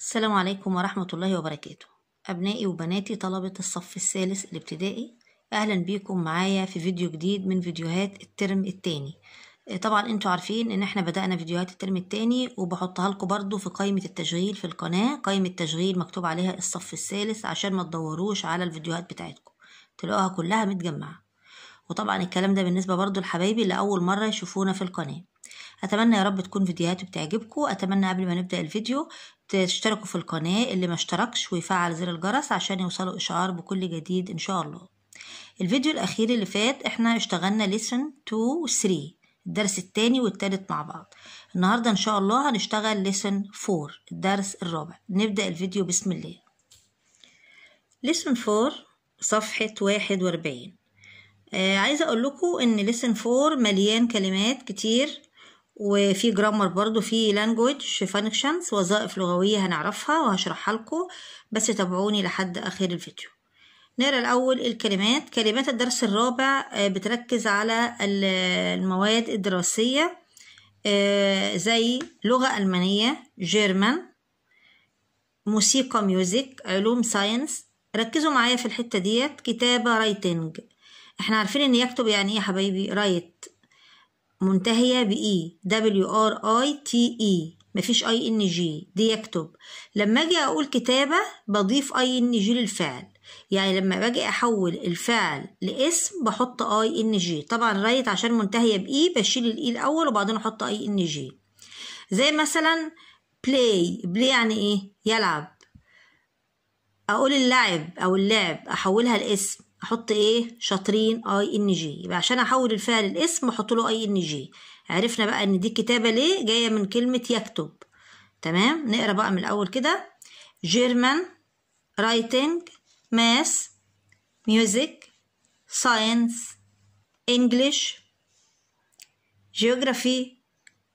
السلام عليكم ورحمة الله وبركاته أبنائي وبناتي طلبة الصف الثالث الابتدائي أهلا بيكم معايا في فيديو جديد من فيديوهات الترم الثاني آه، طبعا انتوا عارفين ان احنا بدأنا فيديوهات الترم الثاني وبحطها لكم برضو في قائمة التشغيل في القناة قائمة تشغيل مكتوب عليها الصف الثالث عشان ما تدوروش على الفيديوهات بتاعتكم تلاقوها كلها متجمعة وطبعا الكلام ده بالنسبة برضو لحبايبي اللي أول مرة يشوفونا في القناة اتمنى يا رب تكون فيديوهاتي بتعجبكم اتمنى قبل ما نبدا الفيديو تشتركوا في القناه اللي ما اشتركش ويفعل زر الجرس عشان يوصلوا اشعار بكل جديد ان شاء الله الفيديو الاخير اللي فات احنا اشتغلنا ليسن 2 3 الدرس التاني والتالت مع بعض النهاردة إن شاء الله هنشتغل ليسن فور الدرس الرابع نبدأ الفيديو بسم الله ليسن فور صفحة واحد واربعين آه، عايزة أقول لكم إن ليسن فور مليان كلمات كتير وفي جرامر برضو في language فانكشنز وظائف لغوية هنعرفها وهشرحها لكم بس تابعوني لحد آخر الفيديو نقرا الأول الكلمات كلمات الدرس الرابع آه، بتركز على المواد الدراسية آه، زي لغة ألمانية جيرمان موسيقى ميوزك علوم ساينس ركزوا معايا في الحتة ديت كتابة رايتنج احنا عارفين ان يكتب يعني ايه يا حبايبي رايت منتهية بإي E W R I T E مفيش I ان جي دي يكتب لما اجي اقول كتابة بضيف I ان جي للفعل يعني لما باجي احول الفعل لاسم بحط I ان جي طبعا رايت عشان منتهية باي e، بشيل الاي e الاول وبعدين احط I ان جي زي مثلا بلاي بلاي يعني ايه يلعب اقول اللعب او اللعب احولها لاسم احط ايه شاطرين اي ان جي يبقى عشان احول الفعل الاسم احط له اي ان جي عرفنا بقى ان دي الكتابه ليه جايه من كلمه يكتب تمام نقرا بقى من الاول كده جيرمان رايتنج ماس ميوزك ساينس انجلش جيوغرافي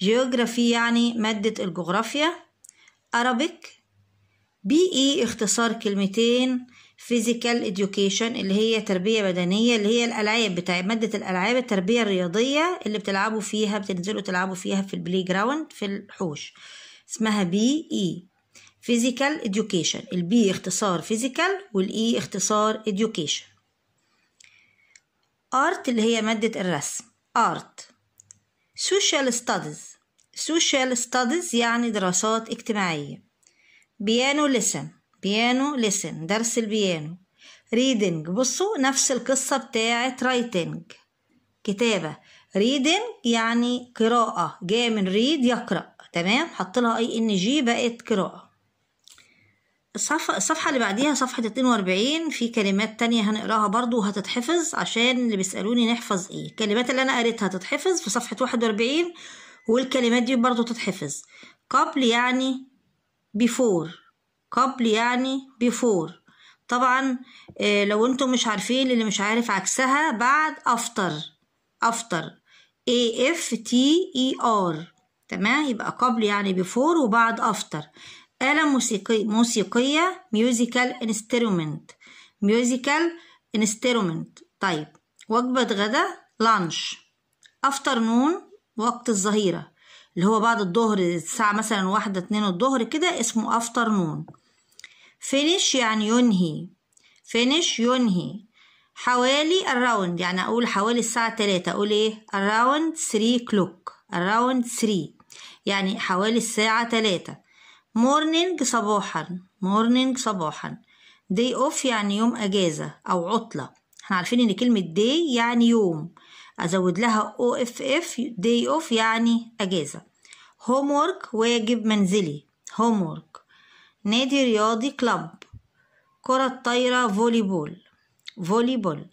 جيوغرافي يعني ماده الجغرافيا عربيك بي اي اختصار كلمتين فيزيكال اديوكيشن اللي هي تربيه بدنيه اللي هي الالعاب بتاع ماده الالعاب التربيه الرياضيه اللي بتلعبوا فيها بتنزلوا تلعبوا فيها في البلاي جراوند في الحوش اسمها بي اي فيزيكال اديوكيشن البي اختصار فيزيكال والاي e اختصار اديوكيشن ارت اللي هي ماده الرسم ارت سوشيال ستاديز سوشيال ستاديز يعني دراسات اجتماعيه بيانو لسن بيانو لسن درس البيانو ريدنج بصوا نفس القصة بتاعة رايتنج كتابة ريدنج يعني قراءة جاء من ريد يقرأ تمام حط لها اي ان جي بقت قراءة الصفحة, الصفحة اللي بعديها صفحة 42 في كلمات تانية هنقراها برضو وهتتحفظ عشان اللي بيسألوني نحفظ ايه الكلمات اللي انا قريتها تتحفظ في صفحة 41 والكلمات دي برضو تتحفظ قبل يعني before قبل يعني before طبعا آه، لو انتم مش عارفين اللي مش عارف عكسها بعد افتر افتر a f t e r تمام يبقى قبل يعني before وبعد افتر آلة موسيقي موسيقية ميوزيكال انسترومنت ميوزيكال انسترومنت طيب وجبة غدا لانش نون وقت الظهيرة اللي هو بعد الظهر الساعة مثلا واحدة اتنين الظهر كده اسمه نون finish يعني ينهي finish ينهي حوالي الراوند يعني اقول حوالي الساعة تلاتة اقول ايه الراوند ثري كلوك الراوند ثري يعني حوالي الساعة تلاتة مورنينج صباحا مورنينج صباحا دي اوف يعني يوم اجازة او عطلة احنا عارفين ان كلمة دي يعني يوم ازود لها او اف اف دي اوف يعني اجازة هومورك واجب منزلي هومورك نادي رياضي كلاب كرة طايرة فولي بول فولي بول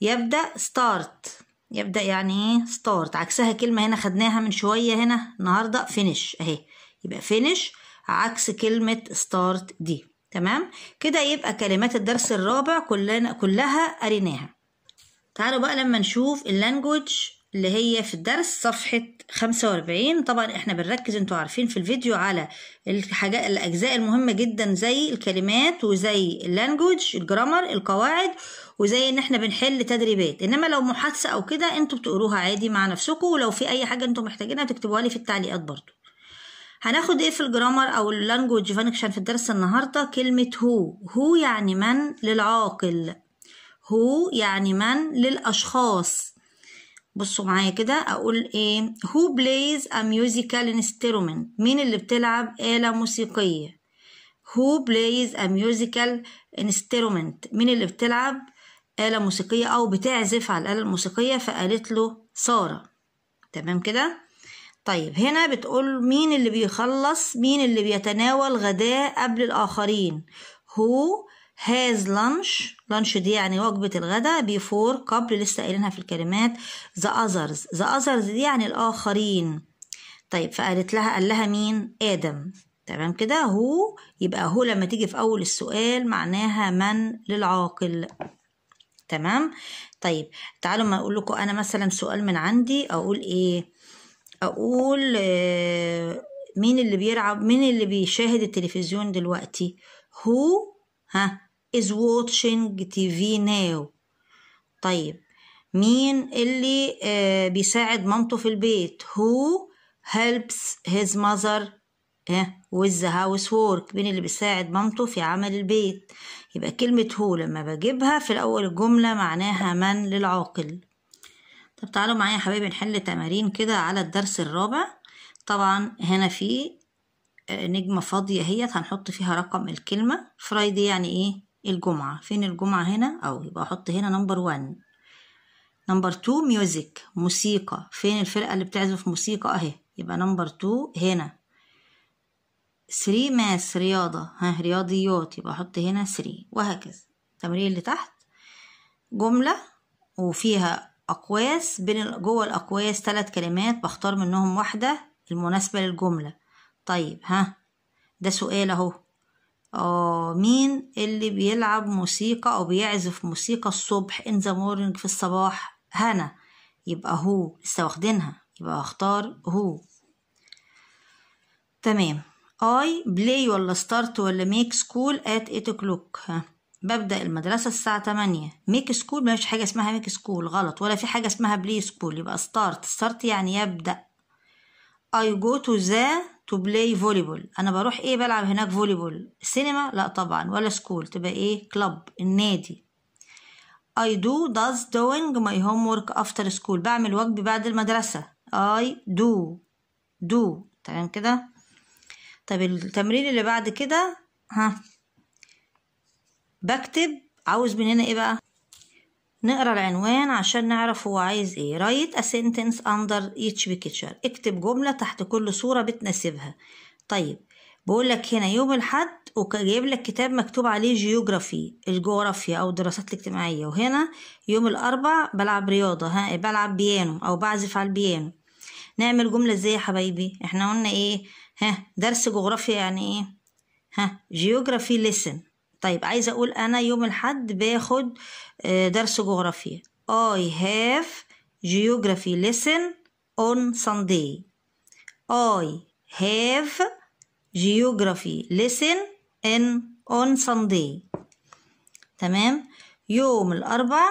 يبدأ ستارت يبدأ يعني ايه ستارت عكسها كلمة هنا خدناها من شوية هنا النهاردة فينش اهي يبقى فينش عكس كلمة ستارت دي تمام كده يبقى كلمات الدرس الرابع كلنا كلها قريناها تعالوا بقى لما نشوف اللانجوج اللي هي في الدرس صفحة 45 طبعا احنا بنركز انتوا عارفين في الفيديو على الحاجات الأجزاء المهمة جدا زي الكلمات وزي اللانجوج الجرامر القواعد وزي ان احنا بنحل تدريبات انما لو محادثة او كده انتوا بتقروها عادي مع نفسكم ولو في اي حاجة انتوا محتاجينها تكتبوها لي في التعليقات برضو هناخد ايه في الجرامر او اللانجوج فانكشن في الدرس النهاردة كلمة هو هو يعني من للعاقل هو يعني من للأشخاص بصوا معايا كده اقول ايه who plays a musical instrument مين اللي بتلعب آلة موسيقية who plays a musical instrument مين اللي بتلعب آلة موسيقية او بتعزف على الآلة الموسيقية فقالت له سارة تمام كده طيب هنا بتقول مين اللي بيخلص مين اللي بيتناول غداء قبل الآخرين who هاز لانش لانش دي يعني وجبة الغداء بيفور قبل لسه قايلينها في الكلمات ذا اذرز ذا اذرز دي يعني الآخرين طيب فقالت لها قال لها مين آدم تمام كده هو يبقى هو لما تيجي في أول السؤال معناها من للعاقل تمام طيب تعالوا ما أقول لكم أنا مثلا سؤال من عندي أقول إيه أقول آه، مين اللي بيلعب مين اللي بيشاهد التلفزيون دلوقتي هو ها is watching TV now طيب مين اللي آه، بيساعد مامته في البيت who helps his mother آه، with the housework مين اللي بيساعد مامته في عمل البيت يبقى كلمة هو لما بجيبها في الأول الجملة معناها من للعاقل طب تعالوا معايا يا حبايبي نحل تمارين كده على الدرس الرابع طبعا هنا في آه، نجمة فاضية هي هنحط فيها رقم الكلمة فرايدي يعني ايه الجمعة فين الجمعة هنا أو يبقى أحط هنا نمبر وان نمبر تو ميوزك موسيقى فين الفرقة اللي بتعزف موسيقى أهي يبقى نمبر تو هنا ثري ماس رياضة ها رياضيات يبقى أحط هنا ثري وهكذا التمرين اللي تحت جملة وفيها أقواس بين جوه الأقواس ثلاث كلمات بختار منهم واحدة المناسبة للجملة طيب ها ده سؤال أهو اه مين اللي بيلعب موسيقى او بيعزف موسيقى الصبح in the morning في الصباح هنا يبقى هو لسه واخدينها يبقى اختار هو تمام I play ولا start ولا make school at 8 o'clock ببدأ المدرسة الساعة 8 make school مفيش حاجة اسمها make school غلط ولا في حاجة اسمها play school يبقى start start يعني يبدأ I go to the تو بلاي فولي بول انا بروح ايه بلعب هناك فولي بول سينما لا طبعا ولا سكول تبقى ايه كلاب النادي I do does doing my homework after school بعمل واجبي بعد المدرسة I do do تمام كده طب التمرين اللي بعد كده ها بكتب عاوز مننا ايه بقى نقرا العنوان عشان نعرف هو عايز ايه write a sentence under each picture اكتب جملة تحت كل صورة بتناسبها طيب بقول لك هنا يوم الحد وجايب لك كتاب مكتوب عليه جيوغرافي الجغرافيا او الدراسات الاجتماعية وهنا يوم الاربع بلعب رياضة ها بلعب بيانو او بعزف على البيانو نعمل جملة ازاي يا حبايبي احنا قلنا ايه ها درس جغرافيا يعني ايه ها جيوغرافي ليسن طيب عايزة أقول أنا يوم الحد باخد درس جغرافيا I have geography lesson on Sunday I have geography lesson in on Sunday تمام يوم الأربع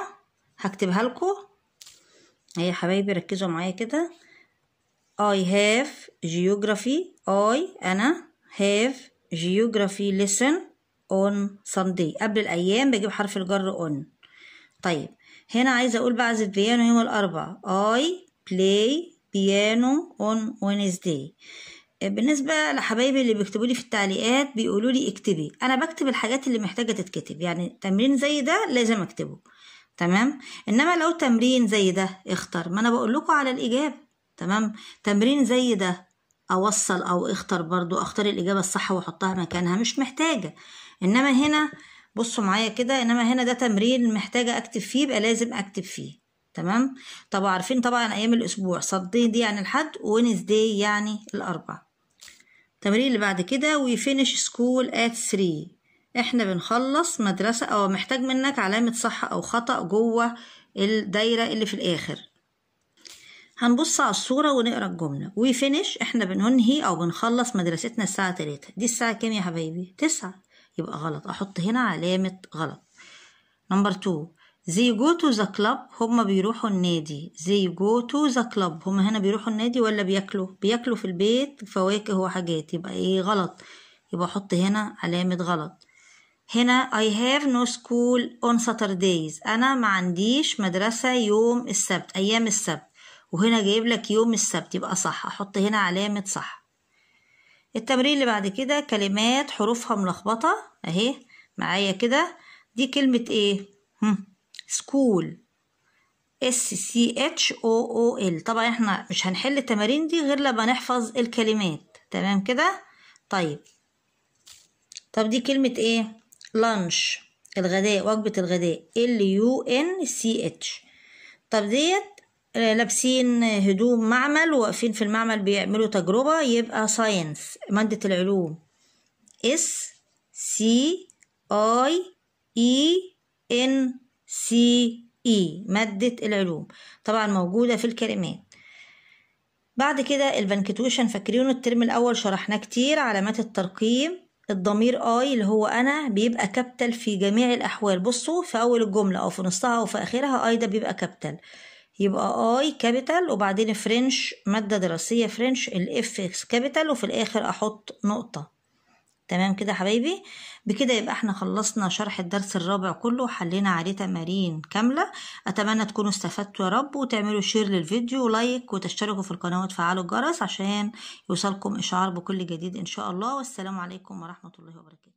هكتبها لكم يا حبايبي ركزوا معايا كده I have geography I أنا have geography lesson on ساندي قبل الايام بجيب حرف الجر on طيب هنا عايزه اقول بعزف بيانو يوم الاربعاء I play بيانو on وينزداي بالنسبة لحبايبي اللي بيكتبوا لي في التعليقات بيقولوا لي اكتبي أنا بكتب الحاجات اللي محتاجة تتكتب يعني تمرين زي ده لازم أكتبه تمام إنما لو تمرين زي ده اختر ما أنا بقول لكم على الإجابة تمام تمرين زي ده أوصل أو اختر برضو أختار الإجابة الصح وأحطها مكانها مش محتاجة انما هنا بصوا معايا كده انما هنا ده تمرين محتاجه اكتب فيه يبقى لازم اكتب فيه تمام طب عارفين طبعا ايام الاسبوع صدي دي يعني الحد وينزداي يعني الاربع التمرين اللي بعد كده ويفينش سكول ات 3 احنا بنخلص مدرسه او محتاج منك علامه صح او خطا جوه الدايره اللي في الاخر هنبص على الصورة ونقرا الجملة وفينش احنا بننهي او بنخلص مدرستنا الساعة تلاتة دي الساعة كام يا حبايبي؟ تسعة يبقى غلط احط هنا علامة غلط نمبر 2 زي جو تو ذا كلاب هما بيروحوا النادي زي جو تو ذا كلاب هما هنا بيروحوا النادي ولا بياكلوا بياكلوا في البيت فواكه وحاجات يبقى ايه غلط يبقى احط هنا علامة غلط هنا I have no school on Saturdays أنا ما عنديش مدرسة يوم السبت أيام السبت وهنا جايب لك يوم السبت يبقى صح أحط هنا علامة صح التمرين اللي بعد كده كلمات حروفها ملخبطة اهي معايا كده دي كلمة ايه سكول اس سي اتش او او ال طبعا احنا مش هنحل التمارين دي غير لما نحفظ الكلمات تمام كده طيب طب دي كلمة ايه لانش الغداء وجبة الغداء ال يو ان سي اتش طب ديت آه، لابسين هدوم معمل واقفين في المعمل بيعملوا تجربة يبقى ساينس مادة العلوم اس سي اي اي ان سي اي مادة العلوم طبعا موجودة في الكلمات بعد كده البنكتوشن فاكرين الترم الأول شرحناه كتير علامات الترقيم الضمير اي اللي هو انا بيبقى كابتل في جميع الاحوال بصوا في اول الجمله او في نصها او في اخرها اي ده بيبقى كابتل يبقى اي كابيتال وبعدين فرنش ماده دراسيه فرنش الاف كابيتال وفي الاخر احط نقطه تمام كده حبايبي بكده يبقى احنا خلصنا شرح الدرس الرابع كله وحلينا عليه تمارين كامله اتمنى تكونوا استفدتوا يا رب وتعملوا شير للفيديو ولايك وتشتركوا في القناه وتفعلوا الجرس عشان يوصلكم اشعار بكل جديد ان شاء الله والسلام عليكم ورحمه الله وبركاته